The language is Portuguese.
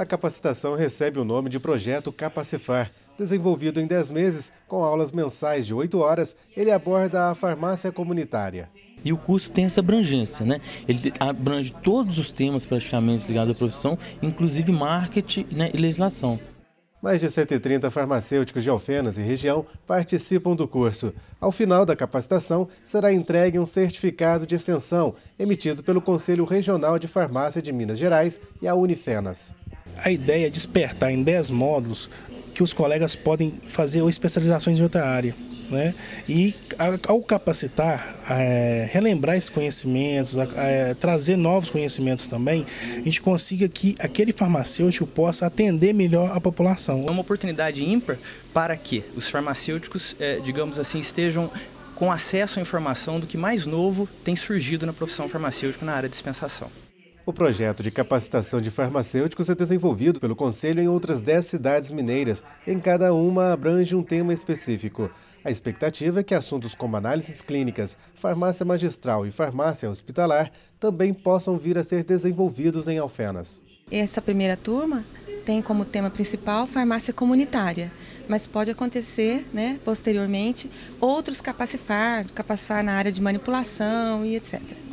A capacitação recebe o nome de Projeto Capacifar. Desenvolvido em 10 meses, com aulas mensais de 8 horas, ele aborda a farmácia comunitária. E o curso tem essa abrangência, né? Ele abrange todos os temas praticamente ligados à profissão, inclusive marketing né, e legislação. Mais de 130 farmacêuticos de Alfenas e região participam do curso. Ao final da capacitação, será entregue um certificado de extensão emitido pelo Conselho Regional de Farmácia de Minas Gerais e a Unifenas. A ideia é despertar em 10 módulos que os colegas podem fazer ou especializações em outra área. Né? E ao capacitar, é, relembrar esses conhecimentos, é, trazer novos conhecimentos também, a gente consiga que aquele farmacêutico possa atender melhor a população. É uma oportunidade ímpar para que os farmacêuticos, é, digamos assim, estejam com acesso à informação do que mais novo tem surgido na profissão farmacêutica na área de dispensação. O projeto de capacitação de farmacêuticos é desenvolvido pelo Conselho em outras 10 cidades mineiras. Em cada uma abrange um tema específico. A expectativa é que assuntos como análises clínicas, farmácia magistral e farmácia hospitalar também possam vir a ser desenvolvidos em Alfenas. Essa primeira turma tem como tema principal farmácia comunitária, mas pode acontecer, né, posteriormente, outros capacifar, capacifar na área de manipulação e etc.